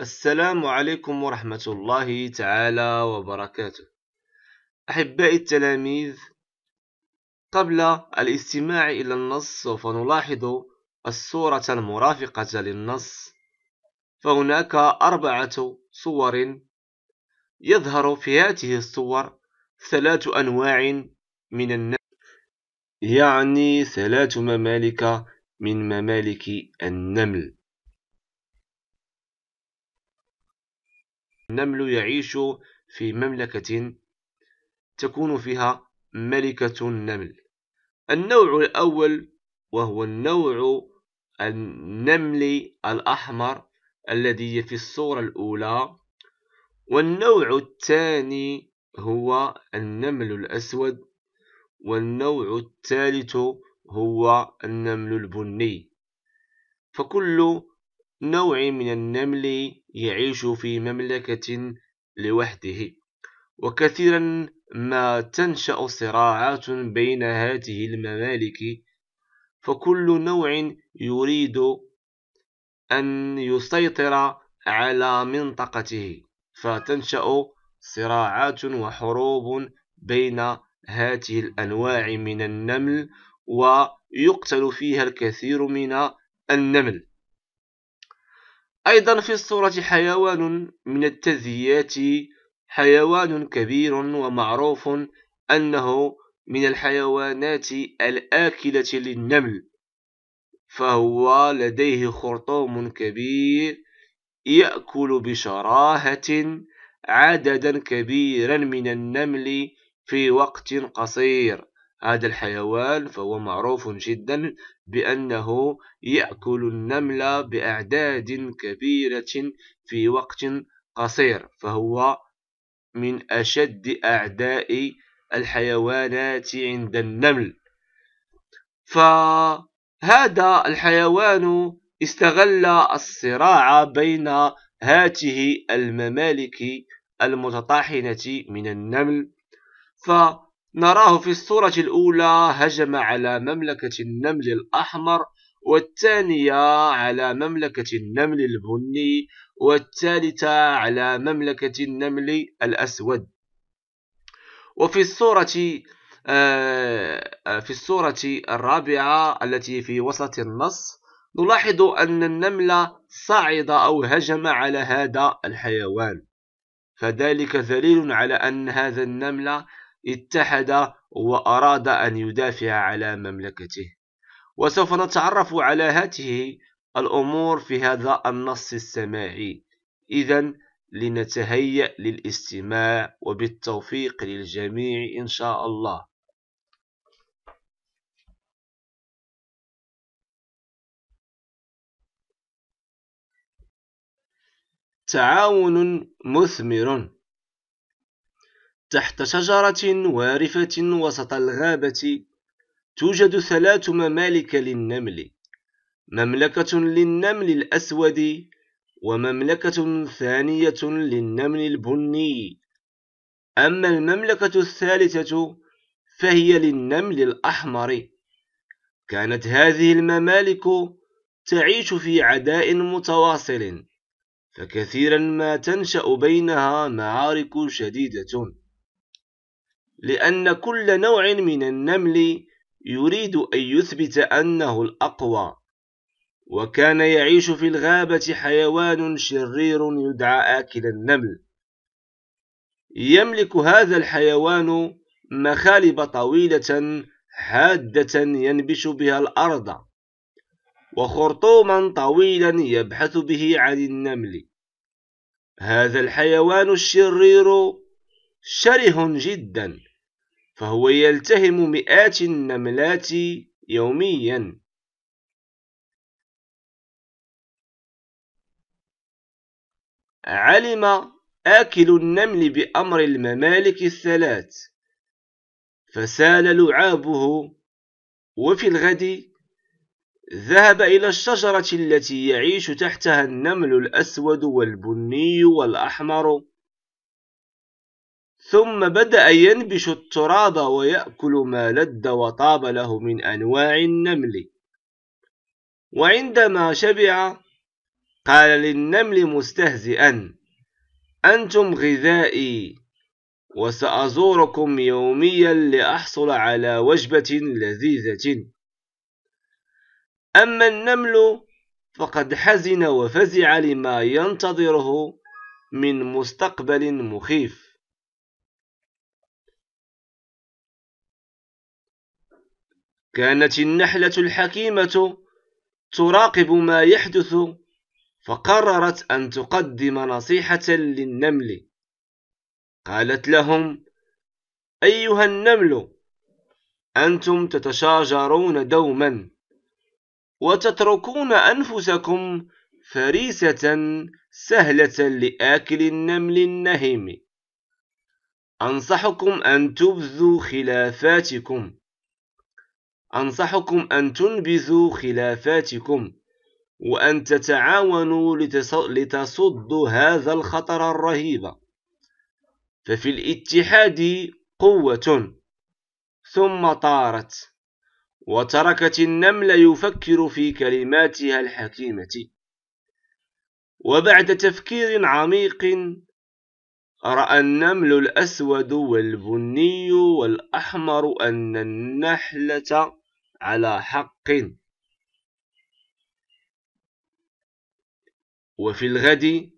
السلام عليكم ورحمة الله تعالى وبركاته أحبائي التلاميذ قبل الاستماع إلى النص سوف نلاحظ الصورة المرافقة للنص فهناك أربعة صور يظهر في هذه الصور ثلاث أنواع من النمل يعني ثلاث ممالك من ممالك النمل النمل يعيش في مملكة تكون فيها ملكة النمل النوع الأول وهو النوع النملي الأحمر الذي في الصورة الأولى والنوع الثاني هو النمل الأسود والنوع الثالث هو النمل البني فكل نوع من النمل يعيش في مملكة لوحده وكثيرا ما تنشأ صراعات بين هذه الممالك فكل نوع يريد أن يسيطر على منطقته فتنشأ صراعات وحروب بين هذه الأنواع من النمل ويقتل فيها الكثير من النمل أيضا في الصورة حيوان من التذيات حيوان كبير ومعروف أنه من الحيوانات الآكلة للنمل فهو لديه خرطوم كبير يأكل بشراهة عددا كبيرا من النمل في وقت قصير هذا الحيوان فهو معروف جدا بأنه يأكل النمل بأعداد كبيرة في وقت قصير فهو من أشد أعداء الحيوانات عند النمل فهذا الحيوان استغل الصراع بين هاته الممالك المتطاحنة من النمل ف نراه في الصورة الأولى هجم على مملكة النمل الأحمر والثانية على مملكة النمل البني والثالثة على مملكة النمل الأسود وفي الصورة آه، في الصورة الرابعة التي في وسط النص نلاحظ أن النمل صعد أو هجم على هذا الحيوان فذلك دليل على أن هذا النمل اتحد وأراد أن يدافع على مملكته وسوف نتعرف على هذه الأمور في هذا النص السماعي إذا لنتهيأ للاستماع وبالتوفيق للجميع إن شاء الله تعاون مثمر تحت شجرة وارفة وسط الغابة توجد ثلاث ممالك للنمل مملكة للنمل الأسود ومملكة ثانية للنمل البني أما المملكة الثالثة فهي للنمل الأحمر كانت هذه الممالك تعيش في عداء متواصل فكثيرا ما تنشأ بينها معارك شديدة لأن كل نوع من النمل يريد أن يثبت أنه الأقوى وكان يعيش في الغابة حيوان شرير يدعى آكل النمل يملك هذا الحيوان مخالب طويلة حادة ينبش بها الأرض وخرطوما طويلا يبحث به عن النمل هذا الحيوان الشرير شره جدا فهو يلتهم مئات النملات يوميا علم آكل النمل بأمر الممالك الثلاث فسال لعابه وفي الغد ذهب إلى الشجرة التي يعيش تحتها النمل الأسود والبني والأحمر ثم بدأ ينبش التراب ويأكل ما لد وطاب له من أنواع النمل وعندما شبع قال للنمل مستهزئا أنتم غذائي وسأزوركم يوميا لأحصل على وجبة لذيذة أما النمل فقد حزن وفزع لما ينتظره من مستقبل مخيف كانت النحلة الحكيمة تراقب ما يحدث فقررت أن تقدم نصيحة للنمل قالت لهم أيها النمل أنتم تتشاجرون دوما وتتركون أنفسكم فريسة سهلة لآكل النمل النهيم أنصحكم أن تبذوا خلافاتكم أنصحكم أن تنبذوا خلافاتكم وأن تتعاونوا لتصدوا هذا الخطر الرهيب ففي الاتحاد قوة ثم طارت وتركت النمل يفكر في كلماتها الحكيمة وبعد تفكير عميق رأى النمل الأسود والبني والأحمر أن النحلة على حق وفي الغد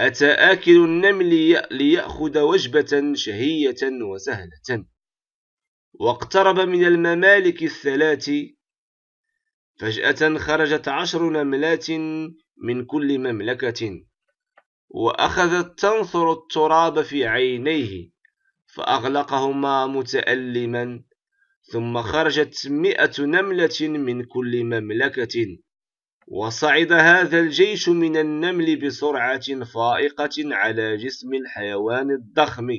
أتى آكل النمل ليأخذ وجبة شهية وسهلة واقترب من الممالك الثلاث فجأة خرجت عشر نملات من كل مملكة وأخذت تنثر التراب في عينيه فأغلقهما متألما ثم خرجت مئة نملة من كل مملكة وصعد هذا الجيش من النمل بسرعة فائقة على جسم الحيوان الضخم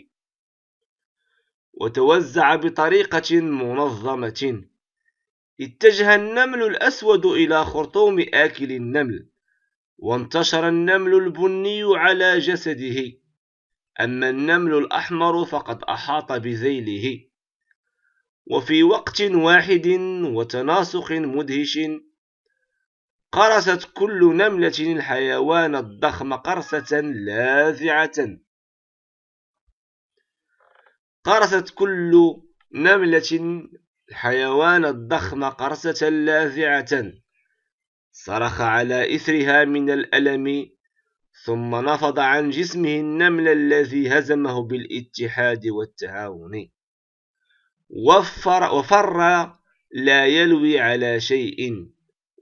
وتوزع بطريقة منظمة اتجه النمل الأسود إلى خرطوم آكل النمل وانتشر النمل البني على جسده أما النمل الأحمر فقد أحاط بذيله وفي وقت واحد وتناسق مدهش قرست كل نملة الحيوان الضخم قرصة لاذعة قرست كل نملة الحيوان الضخم قرصة لاذعة صرخ على إثرها من الألم ثم نفض عن جسمه النمل الذي هزمه بالاتحاد والتعاون وفر وفر لا يلوي على شيء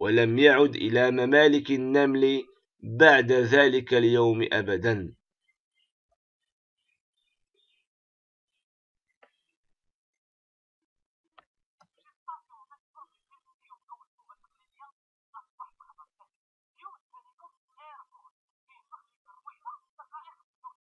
ولم يعد إلى ممالك النمل بعد ذلك اليوم أبدا